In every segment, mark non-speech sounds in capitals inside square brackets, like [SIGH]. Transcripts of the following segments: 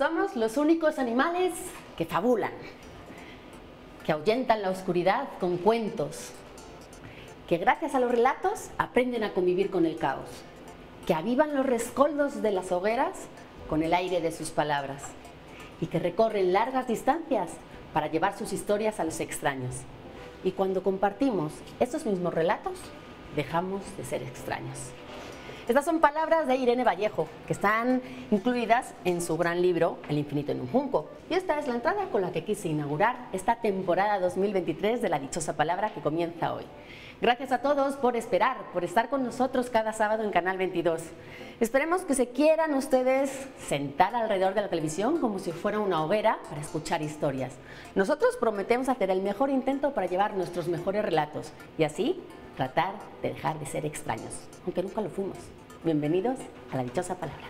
Somos los únicos animales que fabulan, que ahuyentan la oscuridad con cuentos, que gracias a los relatos aprenden a convivir con el caos, que avivan los rescoldos de las hogueras con el aire de sus palabras y que recorren largas distancias para llevar sus historias a los extraños. Y cuando compartimos estos mismos relatos, dejamos de ser extraños. Estas son palabras de Irene Vallejo, que están incluidas en su gran libro El infinito en un junco. Y esta es la entrada con la que quise inaugurar esta temporada 2023 de la dichosa palabra que comienza hoy. Gracias a todos por esperar, por estar con nosotros cada sábado en Canal 22. Esperemos que se quieran ustedes sentar alrededor de la televisión como si fuera una hoguera para escuchar historias. Nosotros prometemos hacer el mejor intento para llevar nuestros mejores relatos y así tratar de dejar de ser extraños, aunque nunca lo fuimos. Bienvenidos a la dichosa palabra.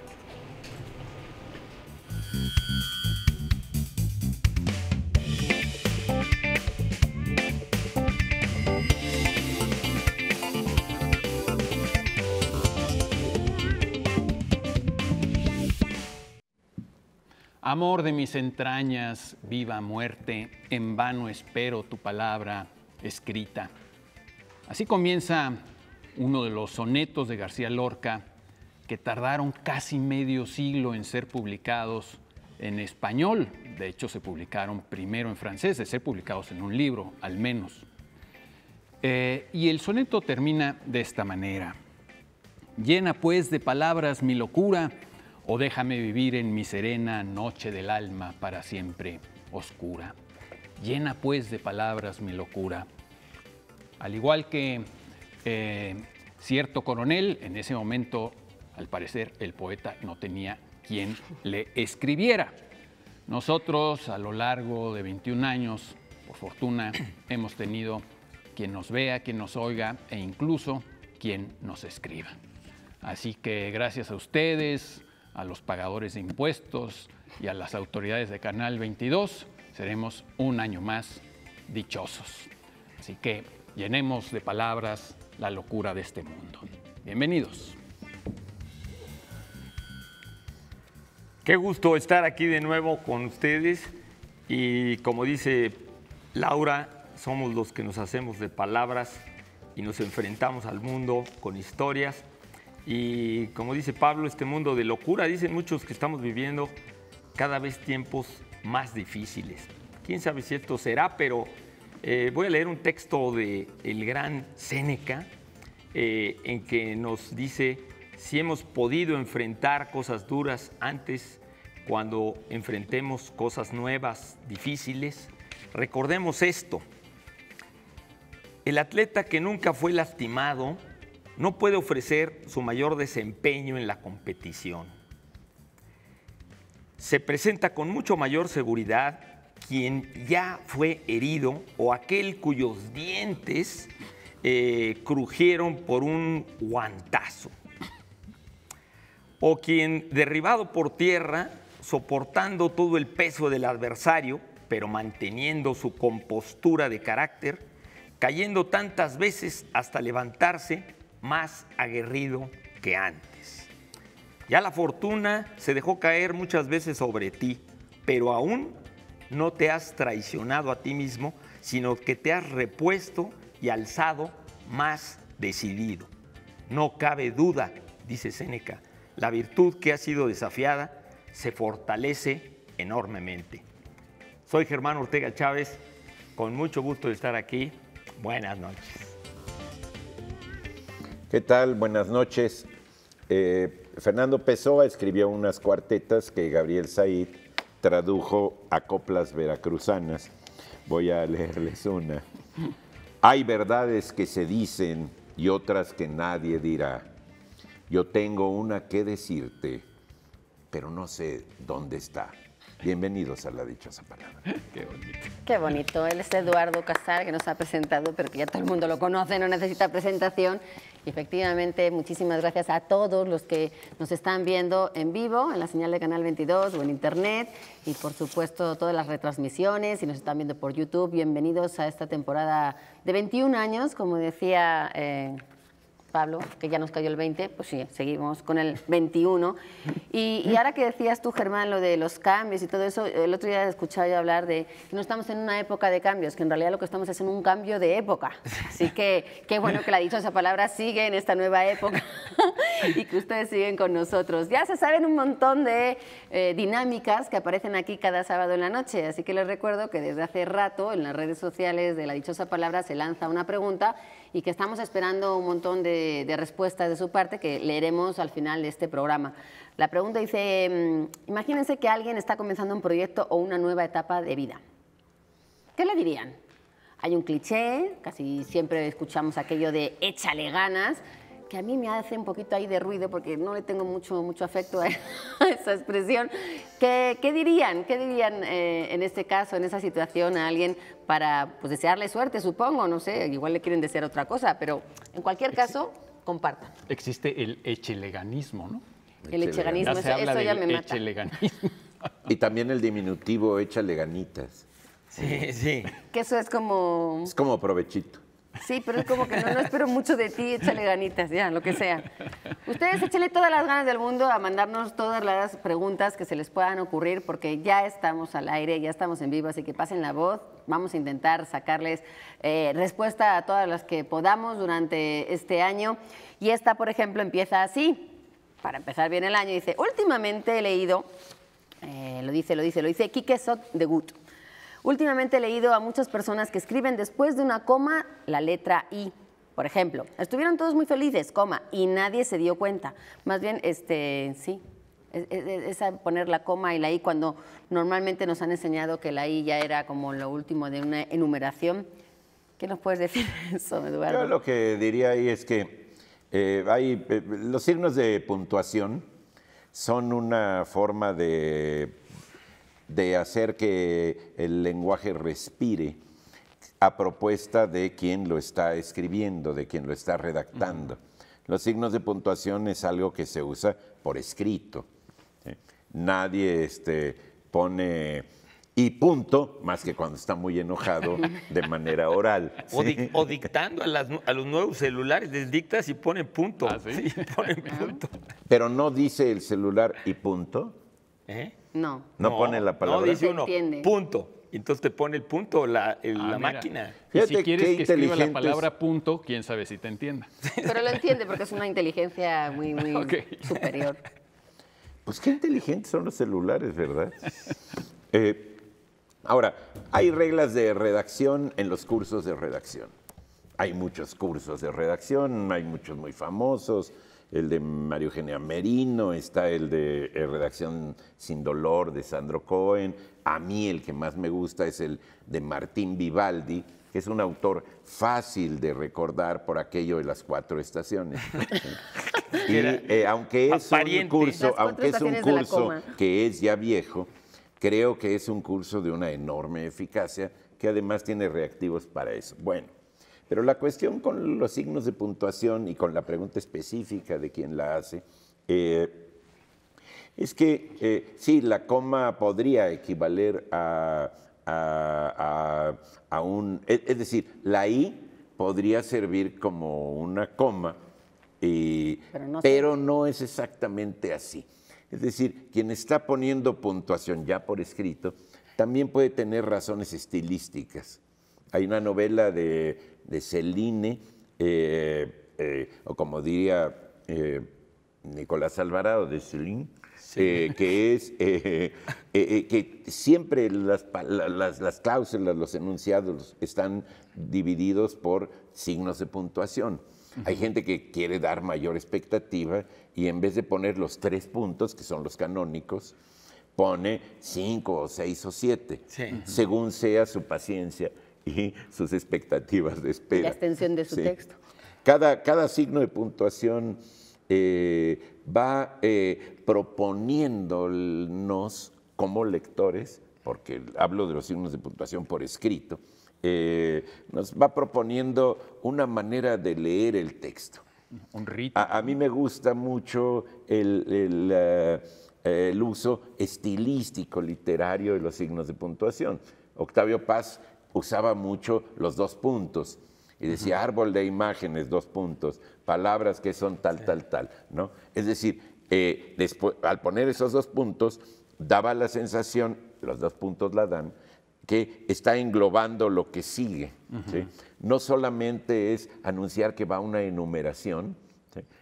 Amor de mis entrañas, viva muerte, en vano espero tu palabra escrita. Así comienza uno de los sonetos de García Lorca, que tardaron casi medio siglo en ser publicados en español. De hecho, se publicaron primero en francés, de ser publicados en un libro, al menos. Eh, y el soneto termina de esta manera. Llena pues de palabras mi locura, o déjame vivir en mi serena noche del alma para siempre oscura. Llena pues de palabras mi locura. Al igual que eh, cierto coronel, en ese momento, al parecer, el poeta no tenía quien le escribiera. Nosotros, a lo largo de 21 años, por fortuna, [CLEARS THROAT] hemos tenido quien nos vea, quien nos oiga e incluso quien nos escriba. Así que gracias a ustedes, a los pagadores de impuestos y a las autoridades de Canal 22, seremos un año más dichosos. Así que llenemos de palabras la locura de este mundo. Bienvenidos. Qué gusto estar aquí de nuevo con ustedes y como dice Laura, somos los que nos hacemos de palabras y nos enfrentamos al mundo con historias y como dice Pablo, este mundo de locura, dicen muchos que estamos viviendo cada vez tiempos más difíciles. Quién sabe si esto será, pero eh, voy a leer un texto de el gran Séneca eh, en que nos dice si hemos podido enfrentar cosas duras antes cuando enfrentemos cosas nuevas, difíciles. Recordemos esto. El atleta que nunca fue lastimado no puede ofrecer su mayor desempeño en la competición. Se presenta con mucho mayor seguridad quien ya fue herido o aquel cuyos dientes eh, crujieron por un guantazo. O quien derribado por tierra, soportando todo el peso del adversario, pero manteniendo su compostura de carácter, cayendo tantas veces hasta levantarse más aguerrido que antes. Ya la fortuna se dejó caer muchas veces sobre ti, pero aún no te has traicionado a ti mismo, sino que te has repuesto y alzado más decidido. No cabe duda, dice Séneca, la virtud que ha sido desafiada se fortalece enormemente. Soy Germán Ortega Chávez, con mucho gusto de estar aquí. Buenas noches. ¿Qué tal? Buenas noches. Eh, Fernando Pessoa escribió unas cuartetas que Gabriel Said tradujo a coplas veracruzanas. Voy a leerles una. Hay verdades que se dicen y otras que nadie dirá. Yo tengo una que decirte, pero no sé dónde está. Bienvenidos a la dichosa palabra. Qué bonito. Qué bonito. Él es Eduardo Casar, que nos ha presentado, pero que ya todo el mundo lo conoce, no necesita presentación. Efectivamente, muchísimas gracias a todos los que nos están viendo en vivo, en la señal de Canal 22 o en Internet y por supuesto todas las retransmisiones y nos están viendo por YouTube. Bienvenidos a esta temporada de 21 años, como decía... Eh, Pablo, que ya nos cayó el 20, pues sí, seguimos con el 21. Y, ahora que decías tú, Germán, lo de los cambios y todo eso, el otro día escuchaba yo hablar de que no estamos en una época de cambios, que en realidad lo que estamos es en un cambio de época. Así que qué bueno que la dichosa palabra sigue en esta nueva época [LAUGHS] y que ustedes siguen con nosotros. Ya se saben un montón de eh, dinámicas que aparecen aquí cada sábado en la noche, así que les recuerdo que desde hace rato en las redes sociales de la dichosa palabra se lanza una pregunta y que estamos esperando un montón de, respuestas de su parte que leeremos al final de este programa. La pregunta dice, mm, imagínense que alguien está comenzando un proyecto o una nueva etapa de vida. ¿Qué le dirían? Hay un cliché, casi siempre escuchamos aquello de échale ganas, que a mí me hace un poquito ahí de ruido porque no le tengo mucho, mucho afecto a [LAUGHS] esa expresión. ¿Qué, dirían, qué dirían eh, en este caso, en esa situación a alguien para pues, desearle suerte, supongo? No sé, igual le quieren desear otra cosa, pero en cualquier caso, compartan. Existe el echeleganismo, ¿no? El echeleganismo, eso, ya me mata. [LAUGHS] Y también el diminutivo echaleganitas. Sí, sí. Que eso es como... Es como provechito. Sí, pero es como que no, espero mucho de ti, échale ganitas, ya, lo que sea. Ustedes échale todas las ganas del mundo a mandarnos todas las preguntas que se les puedan ocurrir, porque ya estamos al aire, ya estamos en vivo, así que pasen la voz. Vamos a intentar sacarles eh, respuesta a todas las que podamos durante este año. Y esta, por ejemplo, empieza así. Para empezar bien el año, dice, últimamente he leído, eh, lo dice, lo dice, lo dice, Kike Sot de Gut Últimamente he leído a muchas personas que escriben después de una coma la letra I. Por ejemplo, estuvieron todos muy felices, coma, y nadie se dio cuenta. Más bien, este, sí, es, poner la coma y la I cuando normalmente nos han enseñado que la I ya era como lo último de una enumeración. ¿Qué nos puedes decir eso, Eduardo? Yo lo que diría ahí es que eh, hay, eh, los signos de puntuación son una forma de de hacer que el lenguaje respire a propuesta de quien lo está escribiendo, de quien lo está redactando. Los signos de puntuación es algo que se usa por escrito. Nadie este, pone y punto, más que cuando está muy enojado de manera oral. [LAUGHS] O, dictando a, los nuevos celulares, les dictas y ponen punto. Pero no dice el celular y punto. ¿Eh? No. No, pone la palabra. uno, punto. Entonces te pone el punto, la, ah, la máquina. si quieres que escriba la palabra punto, quién sabe si te entienda. Pero lo entiende porque es una inteligencia muy, muy [LAUGHS] superior. Pues qué inteligentes son los celulares, ¿verdad? Eh, ahora, hay reglas de redacción en los cursos de redacción. Hay muchos cursos de redacción, hay muchos muy famosos el de Mario Eugenia Merino, está el de eh, Redacción Sin Dolor de Sandro Cohen. A mí el que más me gusta es el de Martín Vivaldi, que es un autor fácil de recordar por aquello de las cuatro estaciones. [LAUGHS] y eh, aunque es un curso, aunque es un curso que es ya viejo, creo que es un curso de una enorme eficacia que además tiene reactivos para eso. Bueno. Pero la cuestión con los signos de puntuación y con la pregunta específica de quien la hace, eh, es que eh, sí, la coma podría equivaler a, un... E, es, decir, la I podría servir como una coma, pero no es exactamente así. Es decir, quien está poniendo puntuación ya por escrito, también puede tener razones estilísticas. Hay una novela de de Celine, eh, eh, o como diría eh, Nicolás Alvarado de Celine, que es que siempre las, cláusulas, los enunciados están divididos por signos de puntuación. Hay gente que quiere dar mayor expectativa y en vez de poner los tres puntos, que son los canónicos, pone cinco o seis o siete, según sea su paciencia y sus expectativas de espera. la extensión de su texto. Cada, cada, signo de puntuación eh, va eh, proponiéndonos como lectores, porque hablo de los signos de puntuación por escrito, eh, nos va proponiendo una manera de leer el texto. Un ritmo. A, mí me gusta mucho eh, el uso estilístico literario de los signos de puntuación. Octavio Paz usaba mucho los dos puntos y decía árbol de imágenes, dos puntos, palabras que son tal, tal, tal, ¿no? Es decir, eh, después, al poner esos dos puntos, daba la sensación, los dos puntos la dan, que está englobando lo que sigue. No solamente es anunciar que va una enumeración,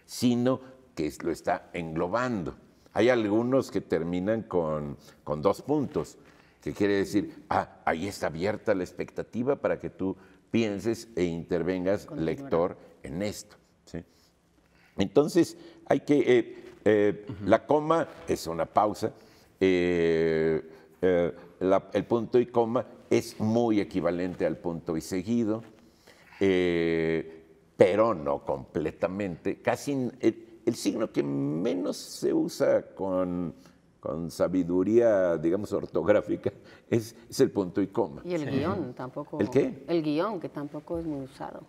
sino que lo está englobando. Hay algunos que terminan con, con dos puntos, que quiere decir, ah, ahí está abierta la expectativa para que tú pienses e intervengas, lector, en esto. Entonces, hay que, eh, eh, la coma es una pausa, eh, el punto y coma es muy equivalente al punto y seguido, pero no completamente, casi el signo que menos se usa con con sabiduría, digamos, ortográfica, [LAUGHS] es, el punto y coma. Y el guión tampoco. ¿El qué? El guión, que tampoco es muy usado.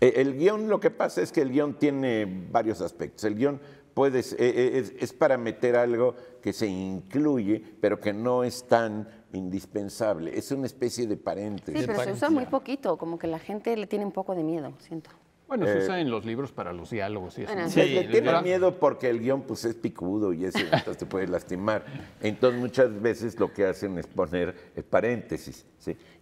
Eh, el, guión, lo que pasa es que el guión tiene varios aspectos. El guión puede, eh, eh, es, es para meter algo que se incluye, pero que no es tan indispensable. Es una especie de paréntesis. Sí, pero se usa muy poquito, como que la gente le tiene un poco de miedo, siento. Bueno, se eh, usa en los libros para los diálogos y eso. sí, miedo porque el guión pues, es picudo y eso entonces te puede lastimar. Entonces muchas veces lo que hacen es poner paréntesis.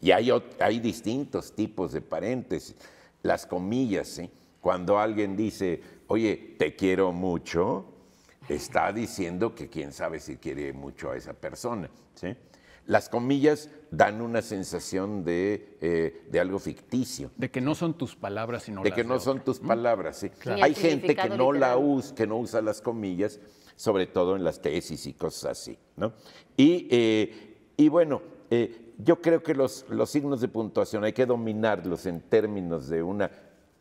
Y hay, hay distintos tipos de paréntesis. Las comillas, ¿sí? cuando alguien dice, oye, te quiero mucho, está diciendo que quién sabe si quiere mucho a esa persona. ¿sí? Las comillas dan una sensación eh, de, algo ficticio. De que no son tus palabras, sino De que no son tus palabras, sí. Hay gente que no, la usa, que no usa las comillas, sobre todo en las tesis y cosas así, ¿no? Y, eh, bueno, eh, yo creo que los, signos de puntuación hay que dominarlos en términos de una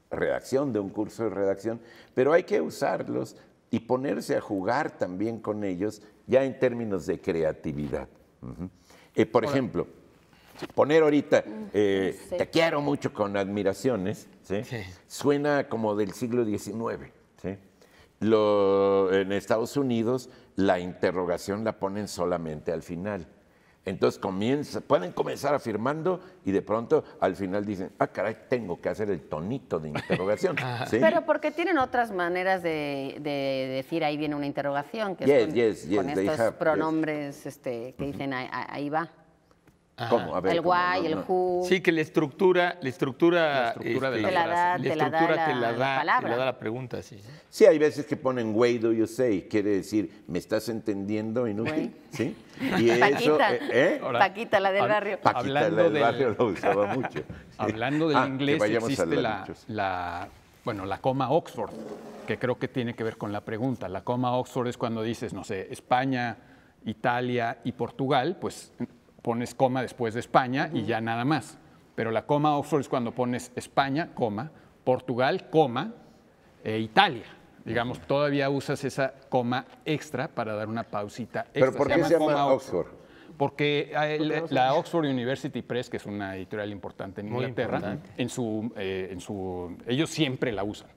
redacción, de un curso de redacción, pero hay que usarlos y ponerse a jugar también con ellos ya en términos de creatividad. Eh, por ejemplo, poner ahorita, mm, eh, te quiero mucho con admiraciones, suena como del siglo XIX. en Estados Unidos la interrogación la ponen solamente al final. Entonces comienza, pueden comenzar afirmando y de pronto al final dicen, ah, caray, tengo que hacer el tonito de interrogación. [LAUGHS] Pero porque tienen otras maneras de, decir ahí viene una interrogación, que con, estos pronombres este, que dicen ahí va. ¿Cómo? el guay, el who. Sí, que la estructura, la estructura, la este, de la, Da, la estructura te la da, te la da la pregunta, sí. Sí, hay veces que ponen way do you say, quiere decir, ¿me estás entendiendo, inútil? ¿Sí? [LAUGHS] Y Paquita, eh, ¿eh? Paquita, la del barrio. Paquita, Hablando la del, barrio lo usaba mucho. [LAUGHS] Hablando del ah, inglés, existe la, bueno, la coma Oxford, que creo que tiene que ver con la pregunta. La coma Oxford es cuando dices, no sé, España, Italia y Portugal, pues pones coma después de España y ya nada más. Pero la coma Oxford es cuando pones España, coma, Portugal, coma, e Italia. Digamos, todavía usas esa coma extra para dar una pausita extra. ¿Pero por qué se llama, Oxford? Eh, Porque la Oxford University Press, que es una editorial importante en Inglaterra, En su, eh, en su, ellos siempre la usan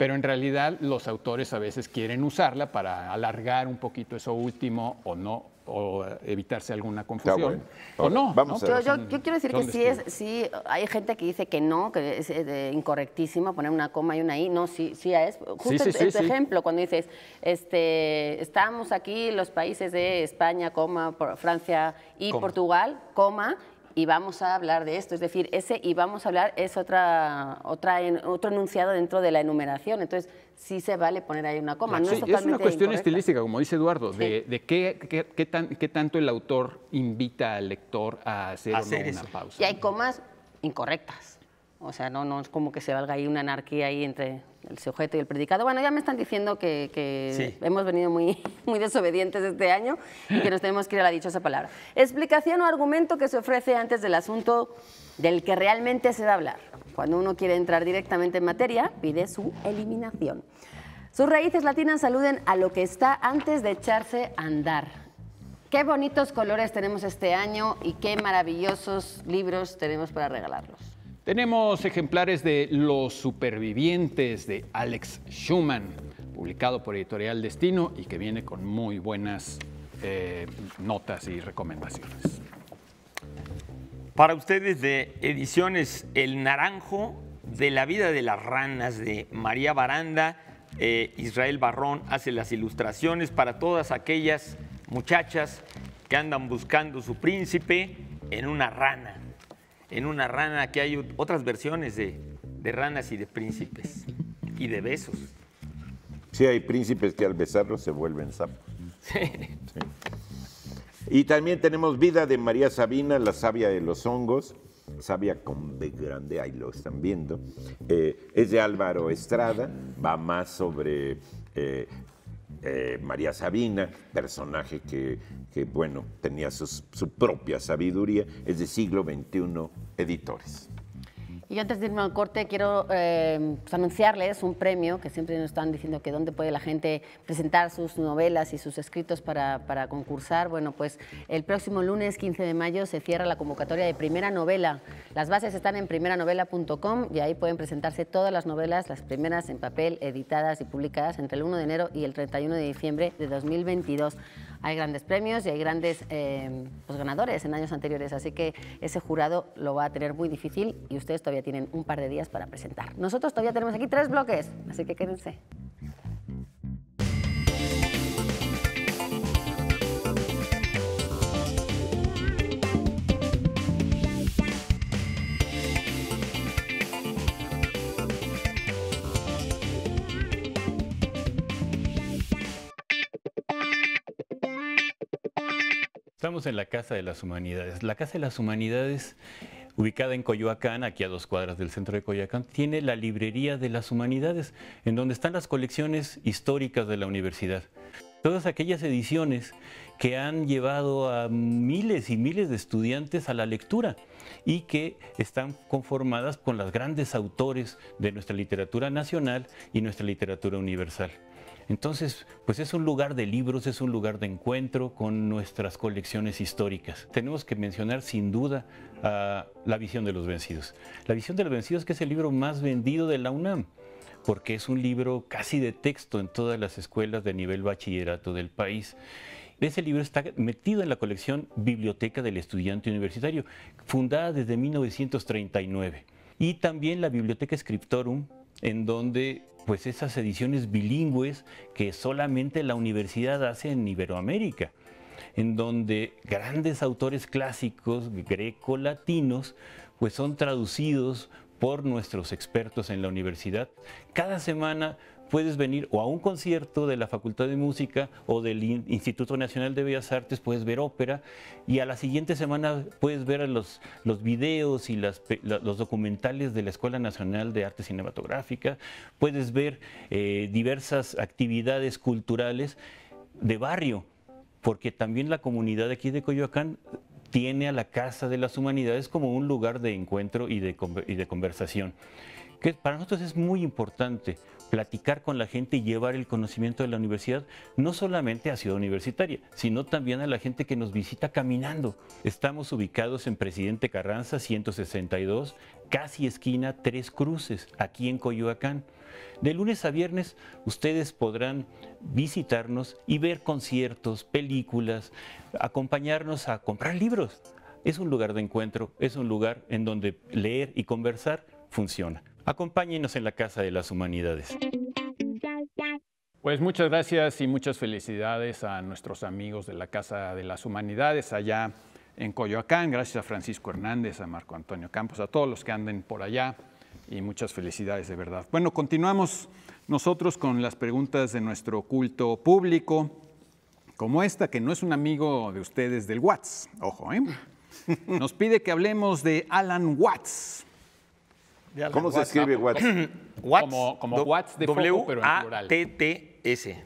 pero en realidad los autores a veces quieren usarla para alargar un poquito eso último o no o evitarse alguna confusión. O no. Vamos yo, quiero decir que sí, es, sí, hay gente que dice que no, que es eh, incorrectísimo poner una coma y una i. No, sí, sí es. Justo sí, ejemplo, cuando dices, este, estamos aquí los países de España, coma, Francia y Portugal, coma, y vamos a hablar de esto. Es decir, ese y vamos a hablar es otra, otra, otro enunciado dentro de la enumeración. Entonces, sí se vale poner ahí una coma. No, es, una cuestión estilística, como dice Eduardo, de, qué, qué, qué, tan, tanto el autor invita al lector a hacer, una pausa. Y hay comas incorrectas. O sea, no, no es como que se valga ahí una anarquía ahí entre el sujeto y el predicado. Bueno, ya me están diciendo que, hemos venido muy, [LAUGHS] muy desobedientes este año y que nos tenemos que ir a la dichosa palabra. Explicación o argumento que se ofrece antes del asunto del que realmente se va a hablar. Cuando uno quiere entrar directamente en materia, pide su eliminación. Sus raíces latinas saluden a lo que está antes de echarse a andar. Qué bonitos colores tenemos este año y qué maravillosos libros tenemos para regalarlos. Tenemos ejemplares de Los Supervivientes de Alex Schumann, publicado por Editorial Destino y que viene con muy buenas eh, notas y recomendaciones. Para ustedes de ediciones El Naranjo, de la vida de las ranas de María Baranda, eh, Israel Barrón hace las ilustraciones para todas aquellas muchachas que andan buscando su príncipe en una rana en una rana, que hay otras versiones de, ranas y de príncipes y de besos. Sí, hay príncipes que al besarlos se vuelven sapos. Sí. Y también tenemos Vida de María Sabina, la sabia de los hongos, sabia con B grande, ahí lo están viendo. Eh, es de Álvaro Estrada, va más sobre eh, eh, María Sabina, personaje que, bueno, tenía su propia sabiduría, es de siglo XXI, editores. Y antes de irme al corte, quiero eh, pues, anunciarles un premio que siempre nos están diciendo que dónde puede la gente presentar sus novelas y sus escritos para, para, concursar. Bueno, pues el próximo lunes 15 de mayo se cierra la convocatoria de Primera Novela. Las bases están en primeranovela.com y ahí pueden presentarse todas las novelas, las primeras en papel, editadas y publicadas entre el 1 de enero y el 31 de diciembre de 2022. Hay grandes premios y hay grandes eh, pues, ganadores en años anteriores, así que ese jurado lo va a tener muy difícil y ustedes todavía tienen un par de días para presentar. Nosotros todavía tenemos aquí tres bloques, así que quédense. Estamos en la Casa de las Humanidades. La Casa de las Humanidades ubicada en Coyoacán, aquí a dos cuadras del centro de Coyoacán, tiene la Librería de las Humanidades, en donde están las colecciones históricas de la universidad. Todas aquellas ediciones que han llevado a miles y miles de estudiantes a la lectura y que están conformadas con los grandes autores de nuestra literatura nacional y nuestra literatura universal. Entonces, pues es un lugar de libros, es un lugar de encuentro con nuestras colecciones históricas. Tenemos que mencionar sin duda La visión de los vencidos. La visión de los vencidos que es el libro más vendido de la UNAM porque es un libro casi de texto en todas las escuelas de nivel bachillerato del país. Ese libro está metido en la colección Biblioteca del Estudiante Universitario, fundada desde 1939. Y también la Biblioteca Scriptorum en donde pues esas ediciones bilingües que solamente la universidad hace en Iberoamérica, en donde grandes autores clásicos greco-latinos pues son traducidos por nuestros expertos en la universidad. Cada semana puedes venir o a un concierto de la Facultad de Música o del Instituto Nacional de Bellas Artes, puedes ver ópera y a la siguiente semana puedes ver los, los videos y los documentales de la Escuela Nacional de Arte Cinematográfica, puedes ver eh, diversas actividades culturales de barrio, porque también la comunidad aquí de Coyoacán tiene a la Casa de las Humanidades como un lugar de encuentro y de, y de conversación, que para nosotros es muy importante, platicar con la gente y llevar el conocimiento de la universidad, no solamente a Ciudad Universitaria, sino también a la gente que nos visita caminando. Estamos ubicados en Presidente Carranza 162, casi esquina Tres Cruces, aquí en Coyoacán. De lunes a viernes ustedes podrán visitarnos y ver conciertos, películas, acompañarnos a comprar libros. Es un lugar de encuentro, es un lugar en donde leer y conversar funciona. Acompáñenos en la Casa de las Humanidades. Pues muchas gracias y muchas felicidades a nuestros amigos de la Casa de las Humanidades allá en Coyoacán. Gracias a Francisco Hernández, a Marco Antonio Campos, a todos los que anden por allá y muchas felicidades de verdad. Bueno, continuamos nosotros con las preguntas de nuestro culto público, como esta que no es un amigo de ustedes del Watts, ojo, ¿eh? Nos pide que hablemos de Alan Watts. ¿Cómo se escribe Watts? [CLEARS THROAT] como, Watts de w a T -T -S.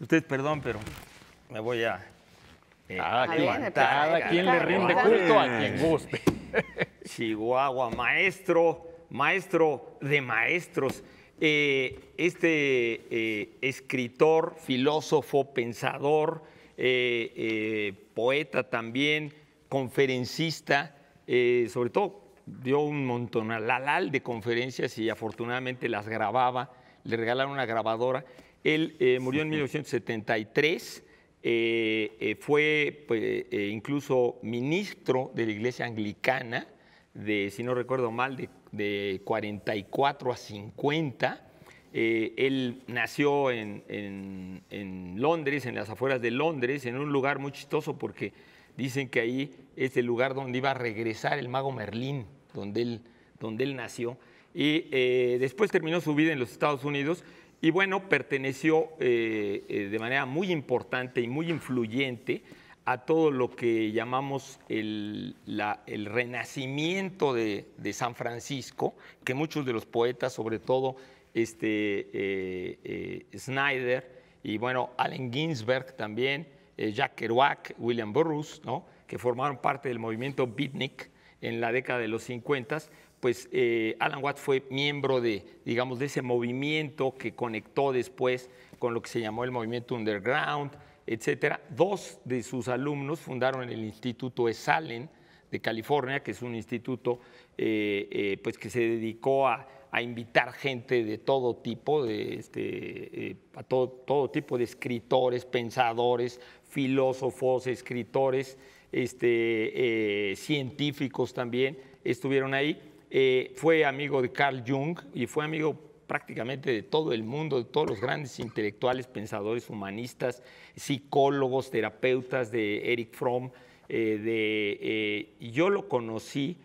Ustedes, perdón, pero me voy a... Eh, quien le rinde culto a quien guste. [LAUGHS] Chihuahua, maestro, maestro de maestros. Eh, este eh, escritor, filósofo, pensador, eh, poeta también, conferencista, sobre todo dio un montón, alal de conferencias y afortunadamente las grababa, le regalaron una grabadora. Él eh, murió en 1973, eh, eh, fue pues, incluso ministro de la Iglesia Anglicana, de, si no recuerdo mal, de, 44 a 50. él nació en, Londres, en las afueras de Londres, en un lugar muy chistoso porque dicen que ahí es el lugar donde iba a regresar el mago Merlín donde él, donde él nació. Y eh, después terminó su vida en los Estados Unidos y bueno, perteneció eh, eh, de manera muy importante y muy influyente a todo lo que llamamos el, renacimiento de, San Francisco, que muchos de los poetas, sobre todo este, Snyder y bueno, Allen Ginsberg también, Jack Kerouac, William Burroughs, ¿no? que formaron parte del movimiento Beatnik, en la década de los 50, pues eh, Alan Watt fue miembro de, digamos, de ese movimiento que conectó después con lo que se llamó el movimiento underground, etcétera. Dos de sus alumnos fundaron el Instituto Esalen de California, que es un instituto eh, eh, pues que se dedicó a, invitar gente de todo tipo, de este, a todo tipo de escritores, pensadores, filósofos, escritores, este, eh, científicos también estuvieron ahí. Eh, fue amigo de Carl Jung y fue amigo prácticamente de todo el mundo, de todos los grandes intelectuales, pensadores, humanistas, psicólogos, terapeutas, de Eric Fromm. Eh, de, yo lo conocí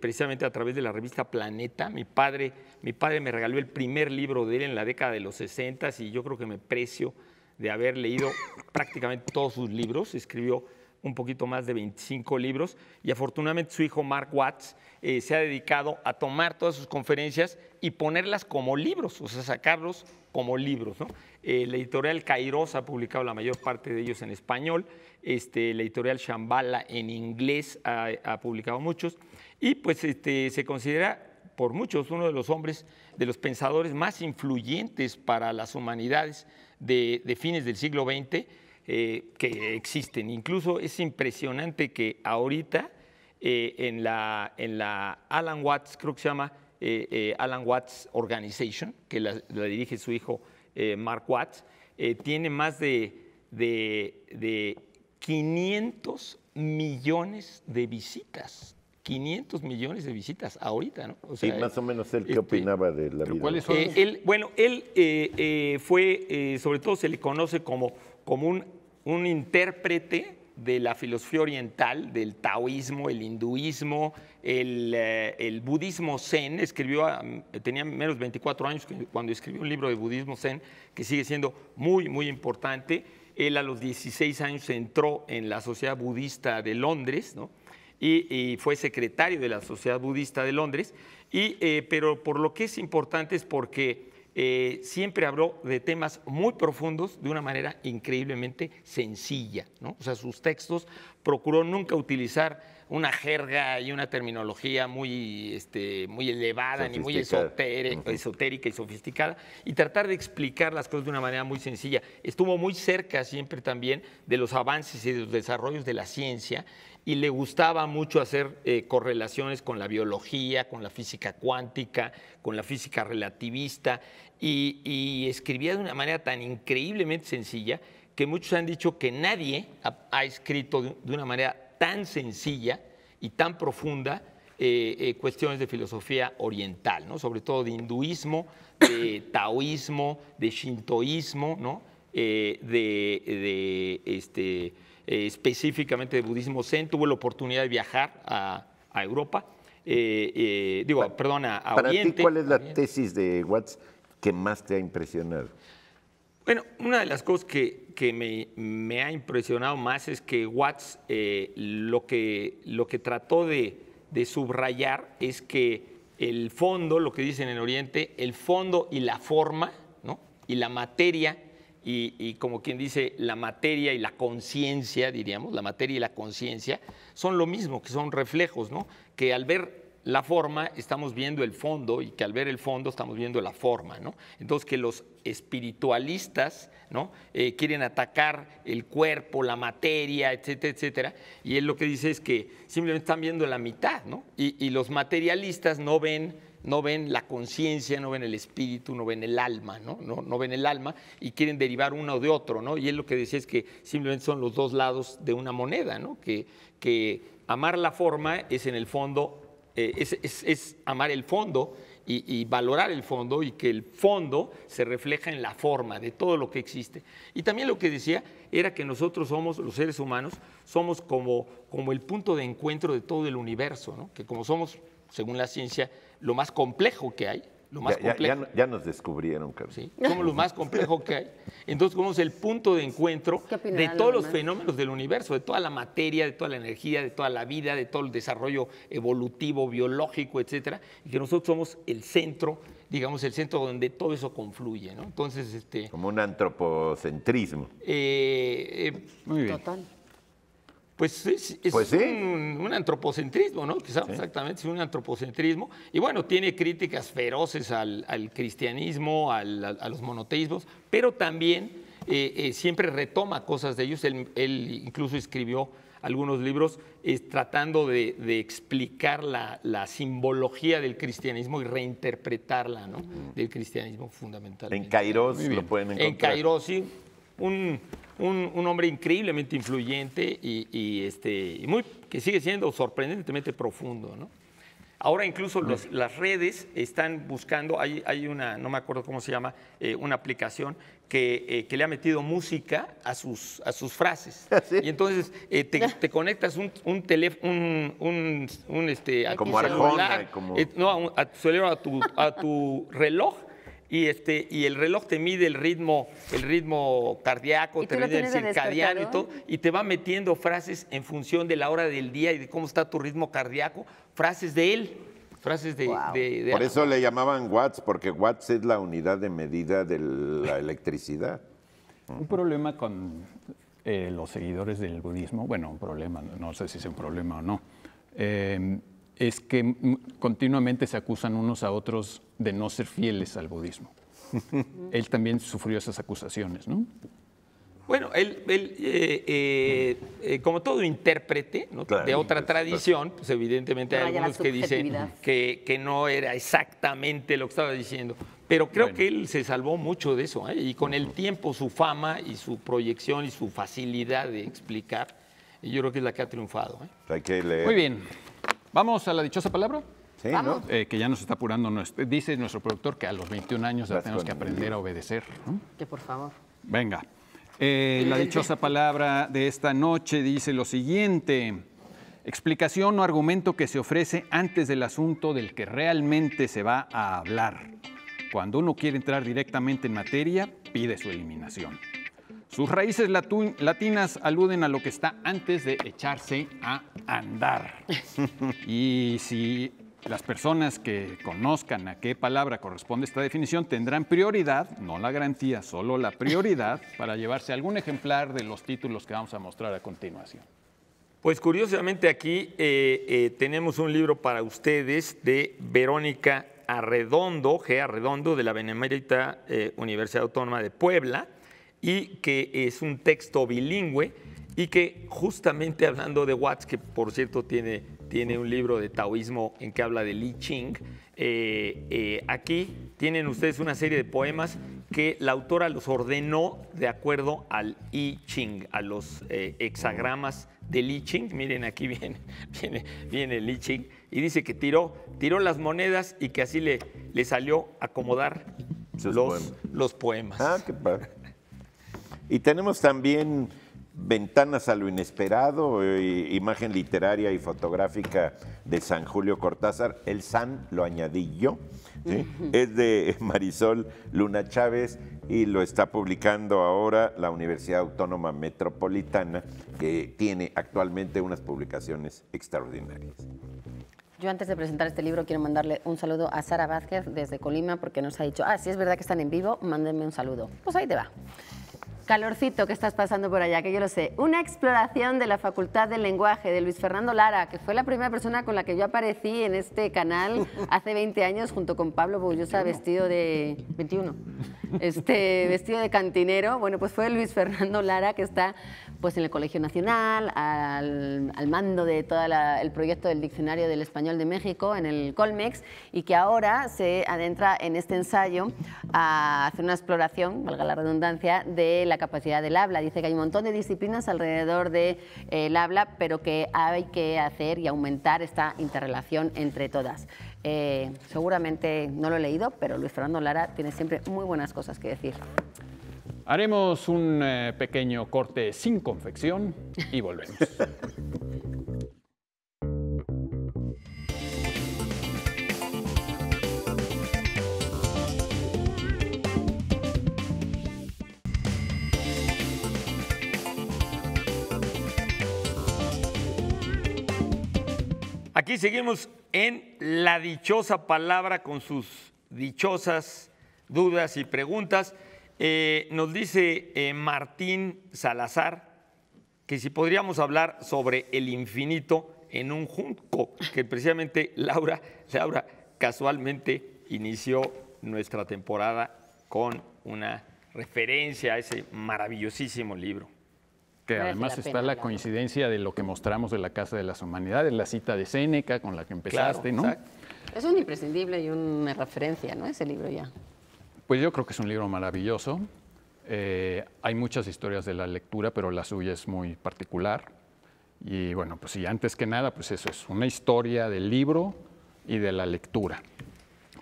precisamente a través de la revista Planeta. Mi padre, mi padre me regaló el primer libro de él en la década de los 60 y yo creo que me precio de haber leído prácticamente todos sus libros. Escribió un poquito más de 25 libros y afortunadamente su hijo Mark Watts eh, se ha dedicado a tomar todas sus conferencias y ponerlas como libros, o sea, sacarlos como libros. Eh, la editorial Kairos ha publicado la mayor parte de ellos en español, este, la editorial Shambhala en inglés ha, publicado muchos y pues este, se considera por muchos uno de los hombres, de los pensadores más influyentes para las humanidades de fines del siglo XX eh, que existen. Incluso es impresionante que ahorita eh, en, la, en la Alan Watts, creo que se llama eh, Alan Watts Organization, que la, dirige su hijo Mark Watts, tiene más de, de, 500 millones de visitas 500 millones de visitas ahorita, ¿no? sí, más o menos él qué este, opinaba de la vida. bueno, él fue, sobre todo se le conoce como como un, intérprete de la filosofía oriental, del taoísmo, el hinduismo, el, eh, el, budismo zen, escribió, tenía menos de 24 años cuando escribió un libro de budismo zen, que sigue siendo muy, muy importante. Él a los 16 años entró en la Sociedad Budista de Londres, ¿no? y, fue secretario de la Sociedad Budista de Londres, y, eh, pero por lo que es importante es porque eh, siempre habló de temas muy profundos de una manera increíblemente sencilla. ¿no? O sea, sus textos procuró nunca utilizar una jerga y una terminología muy, este, muy elevada ni muy esotérica, esotérica y sofisticada y tratar de explicar las cosas de una manera muy sencilla. Estuvo muy cerca siempre también de los avances y de los desarrollos de la ciencia y le gustaba mucho hacer eh, correlaciones con la biología, con la física cuántica, con la física relativista, y, escribía de una manera tan increíblemente sencilla que muchos han dicho que nadie ha, escrito de, una manera tan sencilla y tan profunda eh, eh, cuestiones de filosofía oriental, ¿no? sobre todo de hinduismo, de [COUGHS] taoísmo, de shintoísmo, ¿no? de, de este, eh, específicamente de budismo zen. tuvo la oportunidad de viajar a, Europa, eh, eh, digo, perdona perdón, para Ti, ¿Cuál es la tesis de Watts que más te ha impresionado? Bueno, una de las cosas que, me, ha impresionado más es que Watts lo, que, lo que trató de, subrayar es que el fondo, lo que dicen en Oriente, el fondo y la forma ¿no? y la materia y, como quien dice, la materia y la conciencia, diríamos, la materia y la conciencia, son lo mismo, que son reflejos, ¿no? Que al ver la forma estamos viendo el fondo y que al ver el fondo estamos viendo la forma, ¿no? Entonces que los espiritualistas, ¿no? Eh, quieren atacar el cuerpo, la materia, etcétera, etcétera. Y él lo que dice es que simplemente están viendo la mitad, ¿no? Y, y los materialistas no ven no ven la conciencia, no ven el espíritu, no ven el alma, ¿no? ¿no? ven el alma y quieren derivar uno de otro, ¿no? Y él lo que decía es que simplemente son los dos lados de una moneda, ¿no? Que, que amar la forma es en el fondo, eh, es, amar el fondo y, valorar el fondo y que el fondo se refleja en la forma de todo lo que existe. Y también lo que decía era que nosotros somos, los seres humanos, somos como, como el punto de encuentro de todo el universo, ¿no? Que como somos, según la ciencia, lo más complejo que hay. Lo más ya, complejo. Ya, nos descubrieron, Carlos. Sí, como lo más complejo que hay. Entonces, como es el punto de encuentro de todos los fenómenos del universo, de toda la materia, de toda la energía, de toda la vida, de todo el desarrollo evolutivo, biológico, etcétera, y que nosotros somos el centro digamos, el centro donde todo eso confluye, Entonces, este... Como un antropocentrismo. Eh, eh, Muy bien. Total. Pues es, es pues un, antropocentrismo, ¿no? Quizá exactamente, es un antropocentrismo. Y bueno, tiene críticas feroces al, cristianismo, a los monoteísmos, pero también eh, eh, siempre retoma cosas de ellos. Él, incluso escribió algunos libros eh, tratando de, explicar la, la, simbología del cristianismo y reinterpretarla, ¿no? Del cristianismo fundamental. En Kairos lo pueden encontrar. En Kairos, sí, un, hombre increíblemente influyente y, este, muy, que sigue siendo sorprendentemente profundo, ¿no? Ahora incluso las redes están buscando, hay, hay, una, no me acuerdo cómo se llama, eh, una aplicación eh, que, le ha metido música a sus, a sus frases. [LAUGHS] Y entonces eh, te, conectas un, teléfono, este, como a tu reloj y, este, y el reloj te mide el ritmo, el ritmo cardíaco, te mide el circadiano y todo, y te va metiendo frases en función de la hora del día y de cómo está tu ritmo cardíaco, frases de él. Frases de, Por eso le llamaban watts, porque watts es la unidad de medida de la electricidad. Un problema con eh, los seguidores del budismo, bueno, un problema, no sé si es un problema o no. Eh, es que continuamente se acusan unos a otros de no ser fieles al budismo. [LAUGHS] él también sufrió esas acusaciones, ¿no? Bueno, él, eh, eh, eh, como todo intérprete de otra tradición, pues evidentemente hay algunos que dicen que, no era exactamente lo que estaba diciendo. Pero creo que él se salvó mucho de eso. Y con el tiempo, su fama y su proyección y su facilidad de explicar, yo creo que es la que ha triunfado. Hay que Muy bien. Vamos a la dichosa palabra. Sí, eh, que ya nos está apurando. dice nuestro productor que a los 21 años ya tenemos que aprender a obedecer. Que por favor. Venga. Eh, la dichosa palabra de esta noche dice lo siguiente. Explicación o argumento que se ofrece antes del asunto del que realmente se va a hablar. Cuando uno quiere entrar directamente en materia, pide su eliminación. Sus raíces latinas aluden a lo que está antes de echarse a andar. y si las personas que conozcan a qué palabra corresponde esta definición tendrán prioridad, no la garantía, solo la prioridad, para llevarse algún ejemplar de los títulos que vamos a mostrar a continuación. Pues curiosamente aquí eh, eh, tenemos un libro para ustedes de Verónica Arredondo, G. Arredondo, de la Benemérita eh, Universidad Autónoma de Puebla y que es un texto bilingüe y que justamente hablando de Watts, que por cierto tiene, tiene un libro de taoísmo en que habla de Li Ching, eh, eh, aquí tienen ustedes una serie de poemas que la autora los ordenó de acuerdo al I Ching, a los eh, hexagramas de Li Ching. Miren, aquí viene, [LAUGHS] viene, viene Li Ching y dice que tiró, tiró las monedas y que así le, le salió acomodar los, los poemas. Ah, qué padre. Y tenemos también Ventanas a lo inesperado, eh, imagen literaria y fotográfica de San Julio Cortázar, el San lo añadí yo, es de [LAUGHS] Marisol Luna Chávez y lo está publicando ahora la Universidad Autónoma Metropolitana, que tiene actualmente unas publicaciones extraordinarias. Yo antes de presentar este libro quiero mandarle un saludo a Sara Vázquez desde Colima porque nos ha dicho, ah, si es verdad que están en vivo, mándenme un saludo. Pues ahí te va calorcito que estás pasando por allá, que yo lo sé. Una exploración de la Facultad del Lenguaje de Luis Fernando Lara, que fue la primera persona con la que yo aparecí en este canal [LAUGHS] hace 20 años junto con Pablo Bullosa vestido de 21. Este vestido de cantinero, bueno, pues fue Luis Fernando Lara que está pues en el Colegio Nacional, al, mando de todo el proyecto del Diccionario del Español de México, en el Colmex, y que ahora se adentra en este ensayo a hacer una exploración, valga la redundancia, de la capacidad del habla. Dice que hay un montón de disciplinas alrededor del de, eh, habla, pero que hay que hacer y aumentar esta interrelación entre todas. Eh, seguramente no lo he leído, pero Luis Fernando Lara tiene siempre muy buenas cosas que decir. Haremos un eh, pequeño corte sin confección y volvemos. Aquí seguimos en la dichosa palabra con sus dichosas dudas y preguntas. Eh, nos dice eh, Martín Salazar que si podríamos hablar sobre el infinito en un junco, que precisamente [LAUGHS] Laura, Laura casualmente inició nuestra temporada con una referencia a ese maravillosísimo libro. Que además está la coincidencia de lo que mostramos de la Casa de las Humanidades, la cita de Séneca con la que empezaste, ¿no? Es un imprescindible y una referencia, ¿no? Ese libro ya. Pues yo creo que es un libro maravilloso. Eh, hay muchas historias de la lectura, pero la suya es muy particular. Y bueno, pues sí, antes que nada, pues eso es una historia del libro y de la lectura.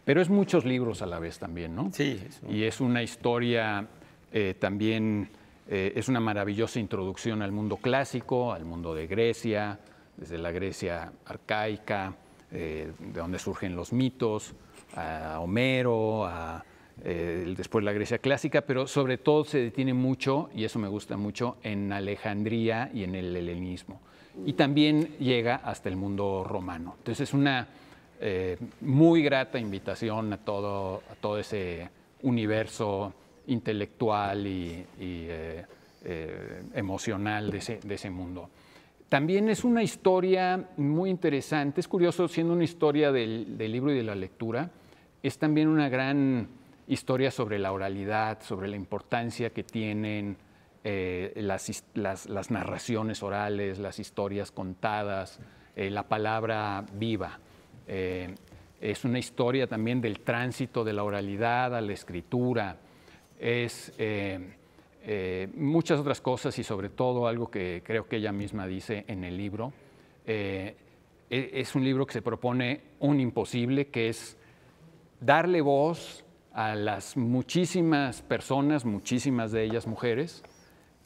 Pero es muchos libros a la vez también, ¿no? Sí. Y es una historia eh, también, eh, es una maravillosa introducción al mundo clásico, al mundo de Grecia, desde la Grecia arcaica, de donde surgen los mitos, a Homero, a eh, después la Grecia clásica, pero sobre todo se detiene mucho, y eso me gusta mucho, en Alejandría y en el helenismo. Y también llega hasta el mundo romano. Entonces es una eh, muy grata invitación a todo, todo ese universo intelectual y, eh, emocional de ese, mundo. También es una historia muy interesante, es curioso, siendo una historia del, del libro y de la lectura, es también una gran historias sobre la oralidad, sobre la importancia que tienen eh, las, narraciones orales, las historias contadas, eh, la palabra viva. Eh, es una historia también del tránsito de la oralidad a la escritura. Es muchas otras cosas y sobre todo algo que creo que ella misma dice en el libro. E-, es un libro que se propone un imposible, que es darle voz a las muchísimas personas, muchísimas de ellas mujeres,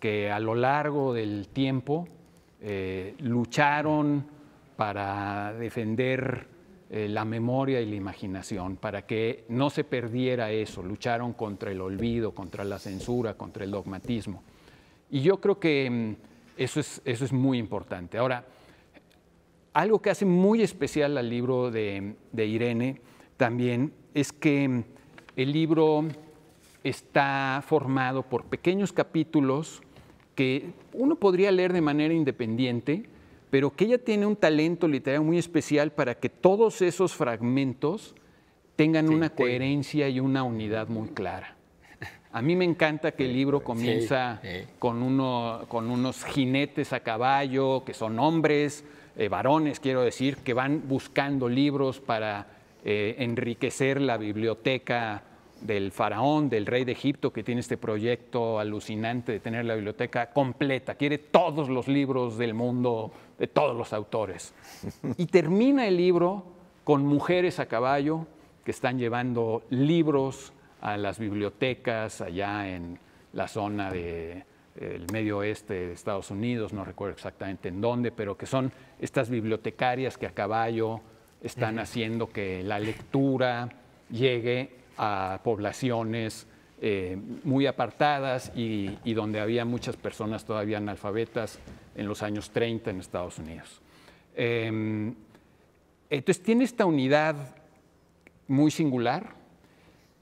que a lo largo del tiempo eh, lucharon para defender eh, la memoria y la imaginación, para que no se perdiera eso, lucharon contra el olvido, contra la censura, contra el dogmatismo. Y yo creo que mm, eso es, eso es muy importante. Ahora, algo que hace muy especial al libro de, de Irene también es que mm, el libro está formado por pequeños capítulos que uno podría leer de manera independiente, pero que ella tiene un talento literario muy especial para que todos esos fragmentos tengan una coherencia y una unidad muy clara. A mí me encanta que el libro comienza Con, unos jinetes a caballo, que son hombres, eh, varones, quiero decir, que van buscando libros para eh, enriquecer la biblioteca del faraón, del rey de Egipto, que tiene este proyecto alucinante de tener la biblioteca completa, quiere todos los libros del mundo, de todos los autores. [LAUGHS] Y termina el libro con mujeres a caballo que están llevando libros a las bibliotecas allá en la zona del medio oeste de Estados Unidos, no recuerdo exactamente en dónde, pero que son estas bibliotecarias que a caballo están haciendo que la lectura llegue a poblaciones eh, muy apartadas y, donde había muchas personas todavía analfabetas en los años 30 en Estados Unidos. Em, entonces tiene esta unidad muy singular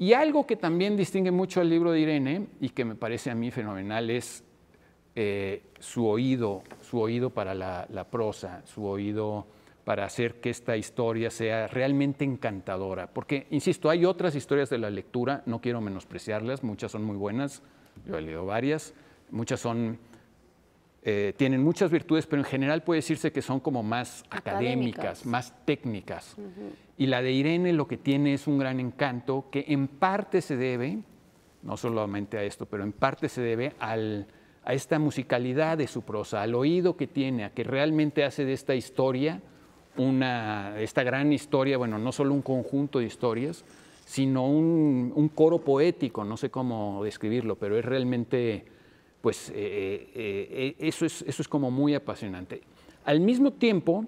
y algo que también distingue mucho al libro de Irene y que me parece a mí fenomenal es eh, su oído, su oído para la prosa, su oído para hacer que esta historia sea realmente encantadora. Porque, insisto, hay otras historias de la lectura, no quiero menospreciarlas, muchas son muy buenas, yo he leído varias, muchas son, eh, tienen muchas virtudes, pero en general puede decirse que son como más académicas, más técnicas. Y la de Irene lo que tiene es un gran encanto que en parte se debe, no solamente a esto, pero en parte se debe a esta musicalidad de su prosa, al oído que tiene, a que realmente hace de esta historia una, esta gran historia, bueno, no solo un conjunto de historias, sino un, coro poético, no sé cómo describirlo, pero es realmente, pues, eh, eh, eh, eso, es, eso es como muy apasionante. Al mismo tiempo,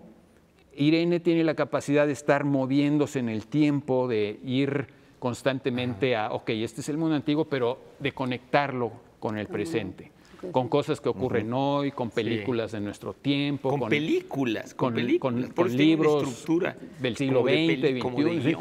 Irene tiene la capacidad de estar moviéndose en el tiempo, de ir constantemente a, ok, este es el mundo antiguo, pero de conectarlo con el presente con cosas que ocurren hoy, con películas de nuestro tiempo. Con, películas, con, con, libros del siglo XX, XXI.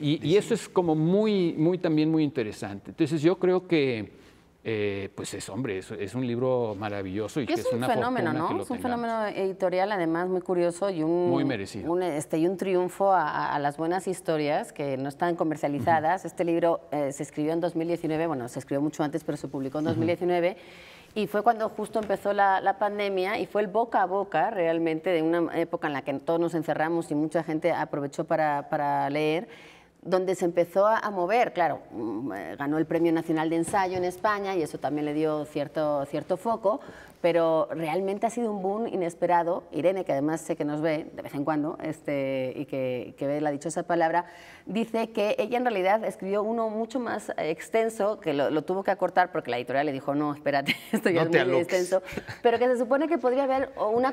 y, eso es como muy, muy también muy interesante. Entonces yo creo que... Eh, pues es, hombre, es, un libro maravilloso y es, un fenómeno, ¿no? es un fenómeno editorial, además, muy curioso y un, este, y un triunfo a, las buenas historias que no están comercializadas. Este libro eh, se escribió en 2019, bueno, se escribió mucho antes, pero se publicó en 2019. Y fue cuando justo empezó la, pandemia y fue el boca a boca realmente de una época en la que todos nos encerramos y mucha gente aprovechó para leer donde se empezó a, mover, claro, mm, eh, ganó el Premio Nacional de Ensayo en España y eso también le dio cierto, cierto foco, pero realmente ha sido un boom inesperado. Irene, que además sé que nos ve de vez en cuando este, y que, que ve la dichosa palabra, dice que ella en realidad escribió uno mucho más eh, extenso, que lo, tuvo que acortar porque la editorial le dijo, no, espérate, [LAUGHS] esto ya es muy extenso, pero que se supone que podría haber una,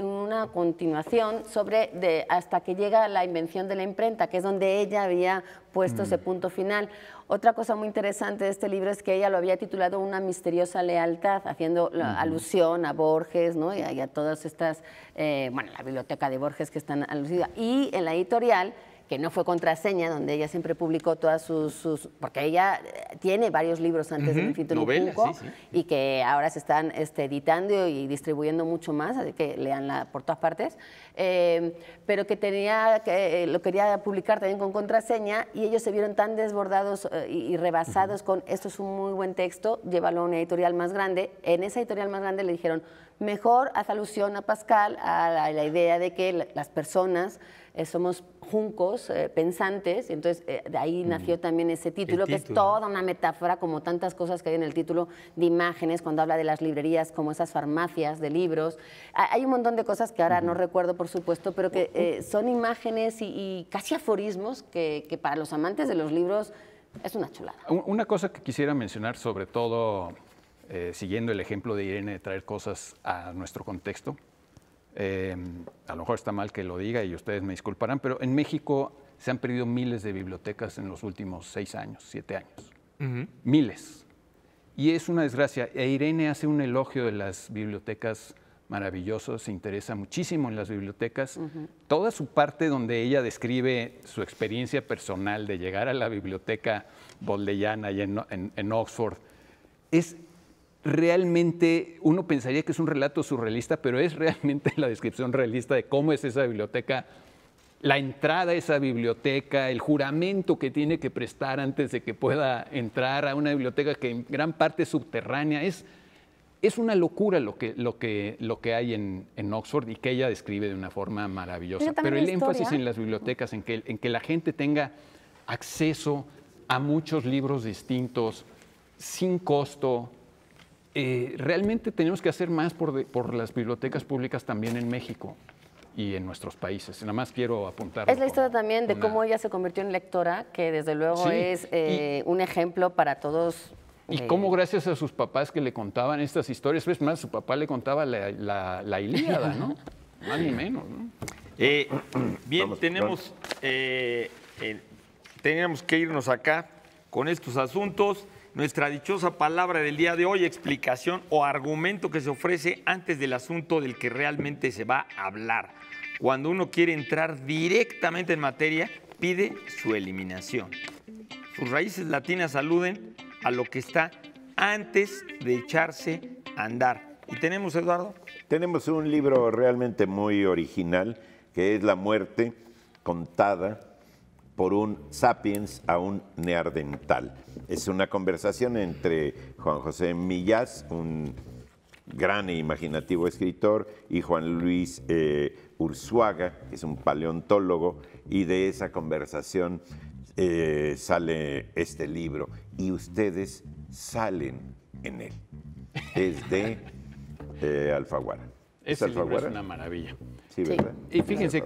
una continuación sobre de, hasta que llega la invención de la imprenta, que es donde ella había puesto ese mm. punto final. Otra cosa muy interesante de este libro es que ella lo había titulado Una misteriosa lealtad, haciendo alusión a Borges ¿no? y, a, todas estas, eh, bueno, la biblioteca de Borges que están alucida. Y en la editorial que no fue contraseña, donde ella siempre publicó todas sus... porque ella eh, tiene varios libros antes de del Infinito y que ahora se están este, editando y distribuyendo mucho más, así que leanla por todas partes, eh, pero que tenía que, eh, lo quería publicar también con contraseña y ellos se vieron tan desbordados y, rebasados con esto es un muy buen texto, llévalo a una editorial más grande. En esa editorial más grande le dijeron, mejor hace alusión a Pascal, a la, idea de que las personas eh, somos juncos eh, pensantes, entonces eh, de ahí mm. nació también ese título, que es toda una metáfora, como tantas cosas que hay en el título, de imágenes, cuando habla de las librerías, como esas farmacias de libros. Hay un montón de cosas que ahora no recuerdo, por supuesto, pero que son imágenes y, casi aforismos que, que para los amantes de los libros es una chulada. Una cosa que quisiera mencionar, sobre todo eh, siguiendo el ejemplo de Irene de traer cosas a nuestro contexto. Eh, a lo mejor está mal que lo diga y ustedes me disculparán, pero en México se han perdido miles de bibliotecas en los últimos seis años, siete años. Miles. Y es una desgracia. E Irene hace un elogio de las bibliotecas maravillosas, se interesa muchísimo en las bibliotecas. Toda su parte donde ella describe su experiencia personal de llegar a la biblioteca bodleyana en Oxford es realmente uno pensaría que es un relato surrealista, pero es realmente [LAUGHS] la descripción realista de cómo es esa biblioteca, la entrada a esa biblioteca, el juramento que tiene que prestar antes de que pueda entrar a una biblioteca que en gran parte es subterránea. Es, es una locura lo que, lo que, lo que hay en, Oxford y que ella describe de una forma maravillosa. Pero, el énfasis en las bibliotecas, en que, en que la gente tenga acceso a muchos libros distintos, sin costo, eh, realmente tenemos que hacer más por, las bibliotecas públicas también en México y en nuestros países. Nada más quiero apuntar. Es la historia también de cómo ella se convirtió en lectora, que desde luego es eh, un ejemplo para todos y eh, cómo gracias a sus papás que le contaban estas historias, es más su papá le contaba la, Ilíada, ¿no? [LAUGHS] Más ni menos, ¿no? bien, tenemos, tenemos que irnos acá con estos asuntos nuestra dichosa palabra del día de hoy, explicación o argumento que se ofrece antes del asunto del que realmente se va a hablar. Cuando uno quiere entrar directamente en materia, pide su eliminación. Sus raíces latinas aluden a lo que está antes de echarse a andar. ¿Y tenemos, Eduardo? Tenemos un libro realmente muy original, que es La muerte contada por un sapiens a un neardental. Es una conversación entre Juan José Millás, un gran e imaginativo escritor, y Juan Luis eh, Urzuaga, que es un paleontólogo, y de esa conversación eh, sale este libro, y ustedes salen en él. Es de eh, Alfaguara. es una maravilla. Sí, ¿verdad? Y fíjense,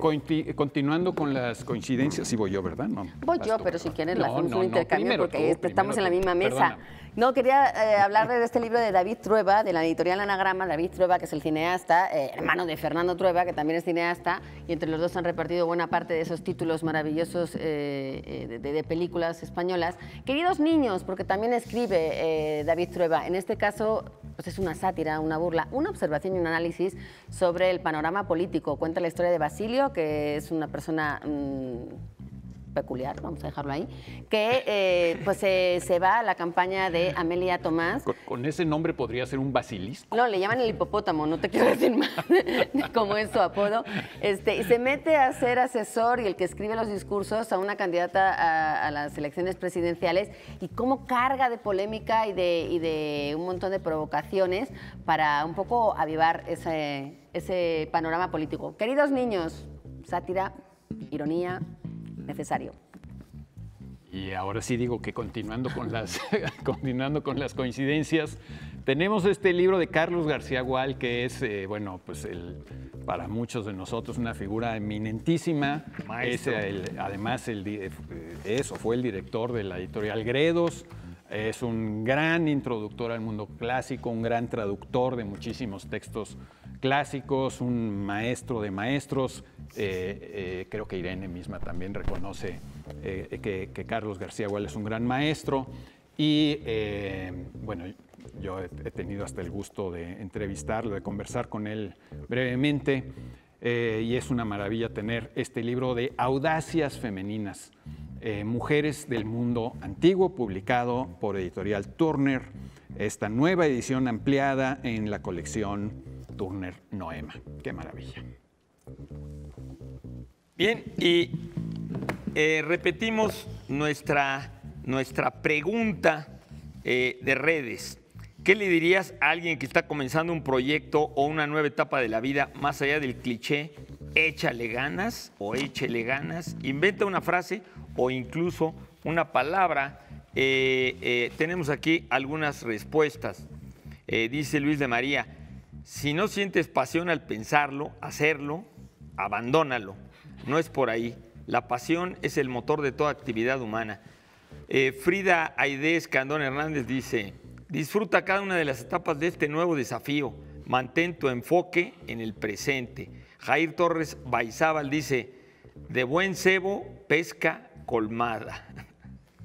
continuando con las coincidencias, sí voy yo, ¿verdad? voy yo, pero si quieren la las intercambio porque estamos en la misma mesa. No, quería eh, hablar de este libro de David Trueba, de la editorial Anagrama. David Trueba, que es el cineasta, eh, hermano de Fernando Trueba, que también es cineasta, y entre los dos han repartido buena parte de esos títulos maravillosos eh, de, películas españolas. Queridos niños, porque también escribe David Trueba, en este caso pues es una sátira, una burla, una observación y un análisis sobre el panorama político. Cuenta la historia de Basilio, que es una persona... Mm, peculiar, vamos a dejarlo ahí, que eh, pues se va a la campaña de Amelia Tomás. Con, ese nombre podría ser un basilisco. No, le llaman el hipopótamo, no te quiero decir más cómo es su apodo. Este, y se mete a ser asesor y el que escribe los discursos a una candidata a, a las elecciones presidenciales y cómo carga de polémica y de, y de un montón de provocaciones para un poco avivar ese, ese panorama político. Queridos niños, sátira, ironía, necesario. Y ahora sí digo que continuando con las, [LAUGHS] continuando con las coincidencias, tenemos este libro de Carlos García Gual, que es, eh, bueno, pues para muchos de nosotros una figura eminentísima. además, el, eh, es fue el director de la editorial Gredos, es un gran introductor al mundo clásico, un gran traductor de muchísimos textos clásicos, un maestro de maestros. Eh, eh, creo que Irene misma también reconoce eh, que, que, Carlos García Gual es un gran maestro. Y bueno, yo he tenido hasta el gusto de entrevistarlo, de conversar con él brevemente. Eh, y es una maravilla tener este libro de Audacias Femeninas, eh, Mujeres del Mundo Antiguo, publicado por Editorial Turner, esta nueva edición ampliada en la colección Turner Noema. Qué maravilla. Bien, y eh, repetimos nuestra pregunta de redes. ¿Qué le dirías a alguien que está comenzando un proyecto o una nueva etapa de la vida, más allá del cliché, échale ganas o échele ganas? Inventa una frase o incluso una palabra. Eh, eh, tenemos aquí algunas respuestas. Eh, dice Luis de María, si no sientes pasión al pensarlo, hacerlo, abandónalo. No es por ahí. La pasión es el motor de toda actividad humana. Frida Aidez Candón Hernández dice, Disfruta cada una de las etapas de este nuevo desafío. Mantén tu enfoque en el presente. Jair Torres Baizábal dice, de buen cebo, pesca colmada.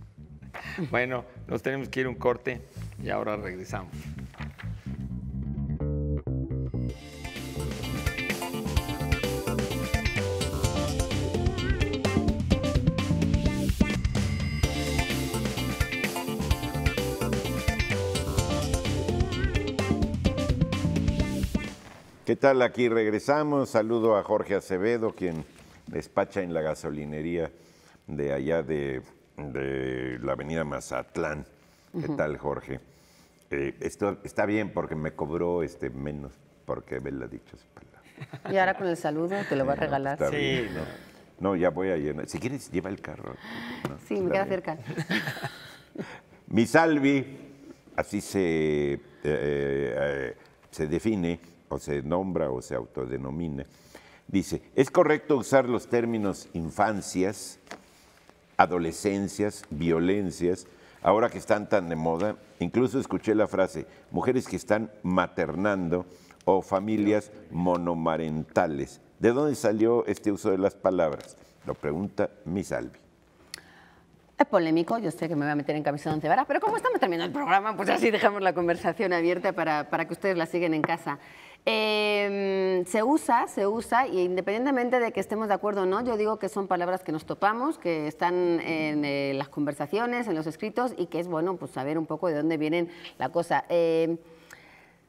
[LAUGHS] bueno, nos tenemos que ir un corte y ahora regresamos. ¿Qué tal? Aquí regresamos. Saludo a Jorge Acevedo, quien despacha en la gasolinería de allá de, la avenida Mazatlán. ¿Qué tal, Jorge? Eh, esto está bien porque me cobró este menos porque ha dicho su palabra. Y ahora con el saludo te lo va a regalar. sí, ¿no? ya voy a llenar. Si quieres, lleva el carro. Sí, me queda cerca. [LAUGHS] Mi salvi, así se, eh, eh, se define, o se nombra o se autodenomina, dice, es correcto usar los términos infancias, adolescencias, violencias, ahora que están tan de moda. Incluso escuché la frase, mujeres que están maternando o familias monomarentales. ¿De dónde salió este uso de las palabras? Lo pregunta Miss Albi. Es polémico, yo sé que me voy a meter en camisa donde once pero como estamos terminando el programa, pues así dejamos la conversación abierta para, para que ustedes la siguen en casa. Em, se usa, se usa, y independientemente de que estemos de acuerdo o no, yo digo que son palabras que nos topamos, que están en eh, las conversaciones, en los escritos, y que es bueno pues saber un poco de dónde vienen la cosa. Em,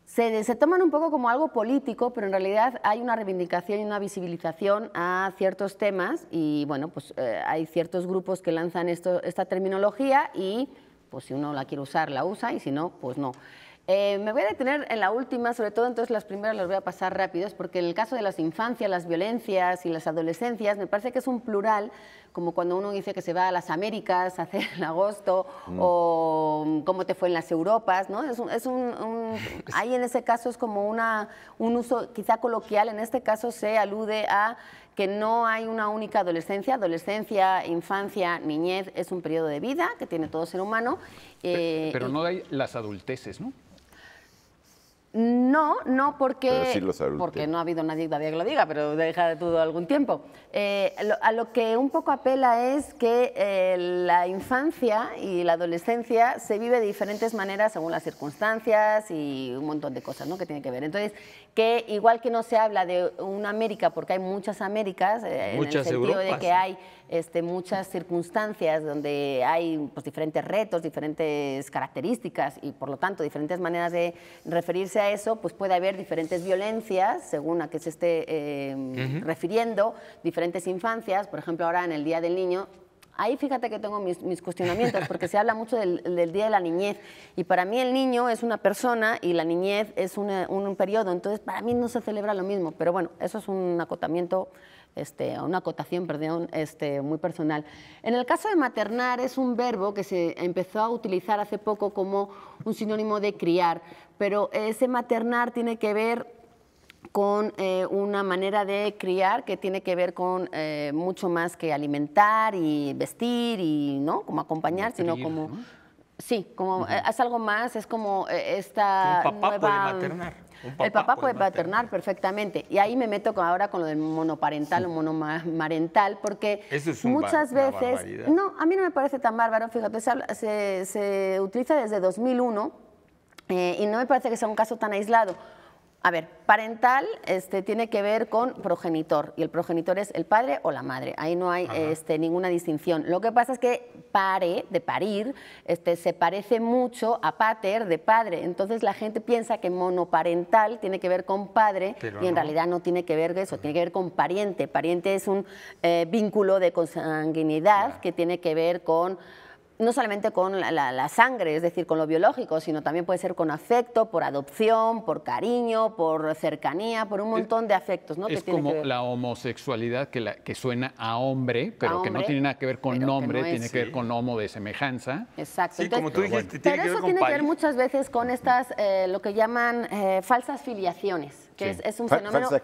se, toman un poco como algo político, pero en realidad hay una reivindicación y una visibilización a ciertos temas y bueno, pues eh, hay ciertos grupos que lanzan esto, esta terminología y pues si uno la quiere usar, la usa y si no, pues no. Eh, me voy a detener en la última, sobre todo entonces las primeras las voy a pasar es porque en el caso de las infancias, las violencias y las adolescencias, me parece que es un plural, como cuando uno dice que se va a las Américas a hacer en agosto, mm. o cómo te fue en las Europas, ¿no? Es un, es [LAUGHS] ahí en ese caso es como una, un uso quizá coloquial, en este caso se alude a que no hay una única adolescencia. Adolescencia, infancia, niñez es un periodo de vida que tiene todo ser humano. Eh, pero, pero no hay las adulteces, ¿no? No, no, porque, porque no ha habido nadie todavía que lo diga, pero deja de todo algún tiempo. Eh, a lo que un poco apela es que eh, la infancia y la adolescencia se vive de diferentes maneras según las circunstancias y un montón de cosas ¿no? que tiene que ver. Entonces, que igual que no se habla de una América, porque hay muchas Américas, eh, en el sentido de que hay este, muchas circunstancias donde hay pues, diferentes retos, diferentes características y por lo tanto diferentes maneras de referirse a eso, pues puede haber diferentes violencias según a qué se esté eh, refiriendo, diferentes infancias, por ejemplo ahora en el Día del Niño Ahí fíjate que tengo mis, cuestionamientos, porque se habla mucho del, Día de la Niñez. Y para mí el niño es una persona y la niñez es un, un, periodo. Entonces, para mí no se celebra lo mismo. Pero bueno, eso es un acotamiento este, una acotación, perdón, este, muy personal. En el caso de maternar es un verbo que se empezó a utilizar hace poco como un sinónimo de criar, pero ese maternar tiene que ver con eh, una manera de criar que tiene que ver con eh, mucho más que alimentar y vestir y no como acompañar, sino como sí, como eh, es algo más, es como esta nueva, maternar el papá puede paternar, perfectamente. Y ahí me meto ahora con lo del monoparental o monomarental, porque muchas veces... No, a mí no me parece tan bárbaro, fíjate, se, se, utiliza desde 2001 eh, y no me parece que sea un caso tan aislado a ver, parental este, tiene que ver con progenitor y el progenitor es el padre o la madre. Ahí no hay este, ninguna distinción. Lo que pasa es que pare, de parir, este, se parece mucho a pater, de padre. Entonces la gente piensa que monoparental tiene que ver con padre y en realidad no tiene que ver con eso, tiene que ver con pariente. Pariente es un eh, vínculo de consanguinidad que tiene que ver con no solamente con la, sangre, es decir, con lo biológico, sino también puede ser con afecto, por adopción, por cariño, por cercanía, por un montón de afectos. ¿no? Es como la homosexualidad que, suena a hombre, pero que no tiene nada que ver con nombre, tiene que ver con homo de semejanza. Exacto. pero, eso tiene que ver muchas veces con estas, eh, lo que llaman eh, falsas filiaciones, que es, un fenómeno... Falsas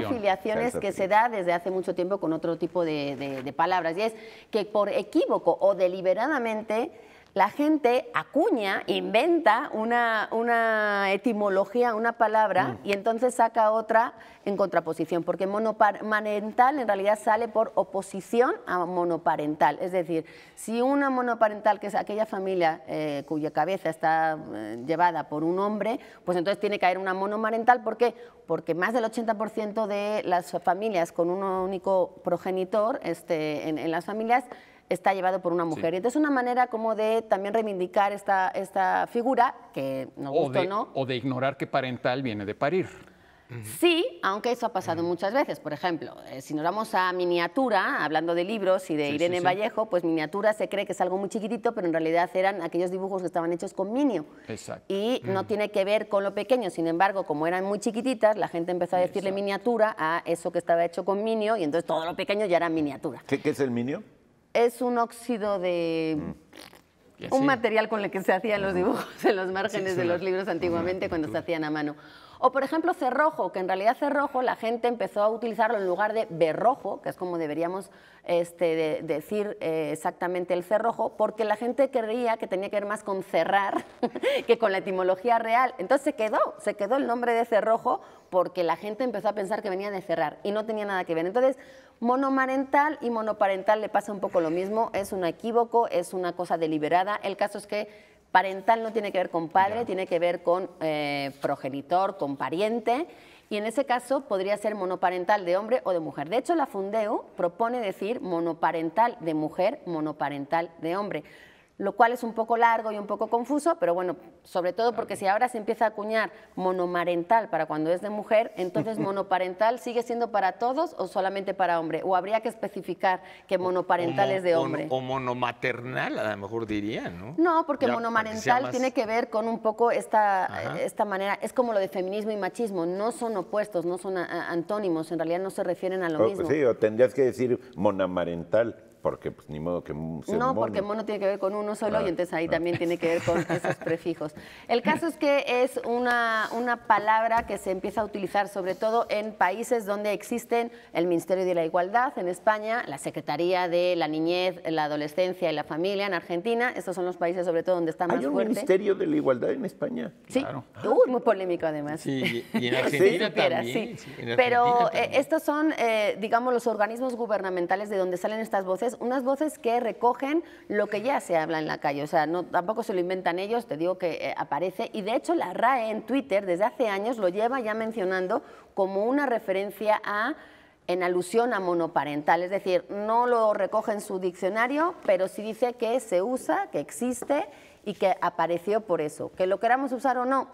filiaciones que se da desde hace mucho tiempo con otro tipo de, palabras, y es que por equívoco o deliberación deliberadamente la gente acuña, inventa una, etimología, una palabra, mm. y entonces saca otra en contraposición, porque monoparental en realidad sale por oposición a monoparental. Es decir, si una monoparental, que es aquella familia eh, cuya cabeza está eh, llevada por un hombre, pues entonces tiene que haber una monoparental. ¿Por qué? Porque más del 80% de las familias con un único progenitor este, en las familias está llevado por una mujer. Y entonces una manera como de también reivindicar esta, esta figura, que nos gusta o no. O de ignorar que parental viene de parir. Sí, aunque eso ha pasado muchas veces. Por ejemplo, eh, si nos vamos a miniatura, hablando de libros y de Irene Vallejo, pues miniatura se cree que es algo muy chiquitito, pero en realidad eran aquellos dibujos que estaban hechos con minio. Exacto. Y no mm. tiene que ver con lo pequeño. Sin embargo, como eran muy chiquititas, la gente empezó a decirle miniatura a eso que estaba hecho con minio y entonces todo lo pequeño ya era miniatura. ¿Qué, qué es el minio? es un óxido de... Mm. Un material con el que se hacían los dibujos en los márgenes de los libros antiguamente cuando se hacían a mano. O, por ejemplo, cerrojo, que en realidad cerrojo la gente empezó a utilizarlo en lugar de berrojo, que es como deberíamos este, decir eh, exactamente el cerrojo, porque la gente creía que tenía que ver más con cerrar [LAUGHS] que con la etimología real. Entonces se quedó, se quedó el nombre de cerrojo porque la gente empezó a pensar que venía de cerrar y no tenía nada que ver. Entonces, monomarental y monoparental le pasa un poco lo mismo, es un equívoco, es una cosa deliberada. El caso es que Parental no tiene que ver con padre, tiene que ver con eh, progenitor, con pariente. Y en ese caso podría ser monoparental de hombre o de mujer. De hecho, la Fundeu propone decir monoparental de mujer, monoparental de hombre lo cual es un poco largo y un poco confuso, pero bueno, sobre todo porque si ahora se empieza a acuñar monomarental para cuando es de mujer, entonces [LAUGHS] monoparental sigue siendo para todos o solamente para hombre, o habría que especificar que monoparental es de hombre. O, monomaternal, a lo mejor diría, ¿no? No, porque monomarental tiene que ver con un poco esta, eh, esta manera, es como lo de feminismo y machismo, no son opuestos, no son antónimos, en realidad no se refieren a lo oh, mismo. Sí, o tendrías que decir monamarental. Porque pues ni modo que... no, porque mono tiene que ver con uno solo y entonces ahí también tiene que ver con esos prefijos. El caso es que es una, palabra que se empieza a utilizar sobre todo en países donde existen el Ministerio de la Igualdad, en España, la Secretaría de la Niñez, la Adolescencia y la Familia, en Argentina. Estos son los países sobre todo donde está más fuerte. ¿Hay un Ministerio de la Igualdad en España? Sí, claro. muy polémico además. Sí, y en Argentina eh, también. Pero estos son, eh, digamos, los organismos gubernamentales de donde salen estas voces unas voces que recogen lo que ya se habla en la calle, o sea, tampoco se lo inventan ellos, te digo que eh, aparece, y de hecho la RAE en Twitter desde hace años lo lleva ya mencionando como una referencia a en alusión a monoparental, es decir, no lo recoge en su diccionario, pero sí dice que se usa, que existe y que apareció por eso, que lo queramos usar o no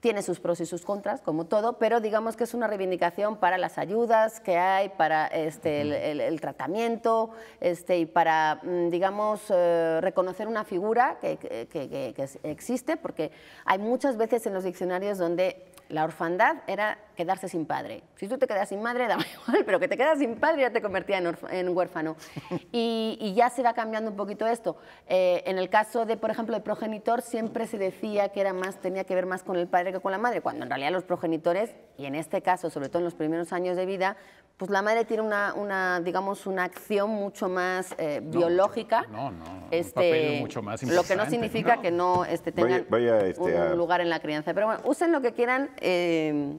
tiene sus pros y sus contras, como todo, pero digamos que es una reivindicación para las ayudas que hay, para este, el, tratamiento este, y para, mm, digamos, eh, reconocer una figura que, que, que existe, porque hay muchas veces en los diccionarios donde la orfandad era quedarse sin padre. Si tú te quedas sin madre, [LAUGHS] da igual, pero que te quedas sin padre ya te convertía en, en huérfano. [LAUGHS] Y, ya se va cambiando un poquito esto. Eh, en el caso de, por ejemplo, el progenitor, siempre se decía que era más, tenía que ver más con el padre que con la madre, cuando en realidad los progenitores, y en este caso, sobre todo en los primeros años de vida, pues la madre tiene una, una digamos, una acción mucho más eh, biológica. No, no, este, mucho más Lo que no significa que no este, tengan este, un lugar en la crianza. Pero bueno, usen lo que quieran. Eh,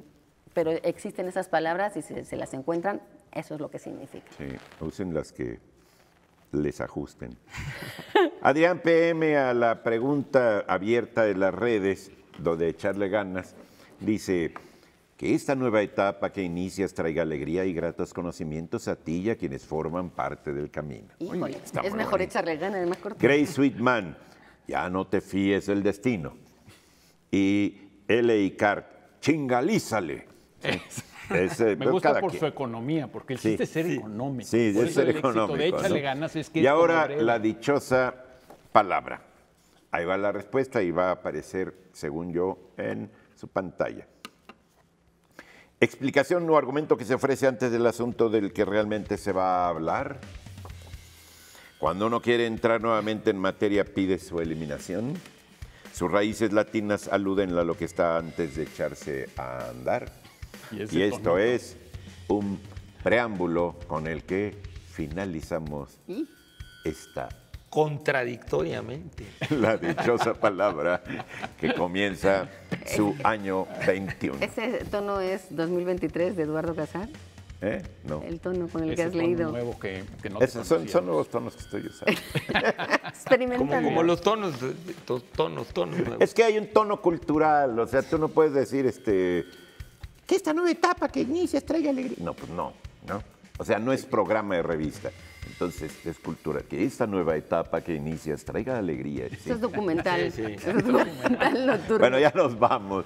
pero existen esas palabras y se, se las encuentran, eso es lo que significa. Sí, usen las que les ajusten. [LAUGHS] Adrián PM a la pregunta abierta de las redes, donde echarle ganas, dice que esta nueva etapa que inicias traiga alegría y gratos conocimientos a ti y a quienes forman parte del camino. es mejor echarle ganas, es más corto. Grace Sweetman, ya no te fíes del destino. Y L.I. Cart, chingalízale. [LAUGHS] Eh, me pues, gusta por su economía, porque existe ser económico. Sí, es ser económico. es Y ahora la dichosa palabra. Ahí va la respuesta y va a aparecer, según yo, en su pantalla. Explicación o argumento que se ofrece antes del asunto del que realmente se va a hablar. Cuando uno quiere entrar nuevamente en materia, pide su eliminación. Sus raíces latinas aluden a lo que está antes de echarse a andar y, esto es un preámbulo con el que finalizamos esta. Contradictoriamente. [LAUGHS] La dichosa palabra que comienza su año 21. ¿Ese tono es 2023 de Eduardo Casar? ¿Eh? No. El tono con el que has leído. son, nuevos tonos que estoy usando. [LAUGHS] Experimentando. Como, los tonos, tonos, tonos nuevos. Es que hay un tono cultural, o sea, tú no puedes decir este que esta nueva etapa que inicia traiga alegría. No, pues no, ¿no? O sea, no es programa de revista. Entonces, es cultura. Que esta nueva etapa que inicias traiga alegría. Eso es documental. [LAUGHS] Bueno, ya nos vamos.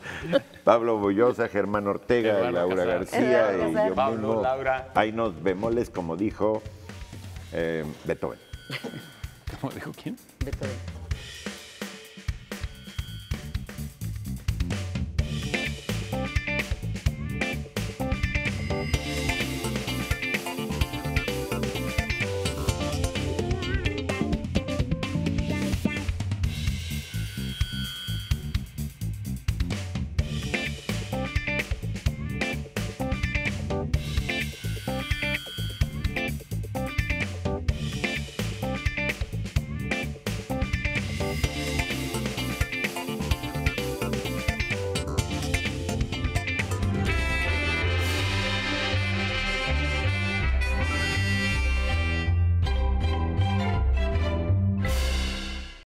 Pablo Bullosa, Germán Ortega, Laura García y Pablo, Ahí nos bemoles, como dijo eh, Beethoven. [LAUGHS] ¿Cómo dijo quién? Beethoven.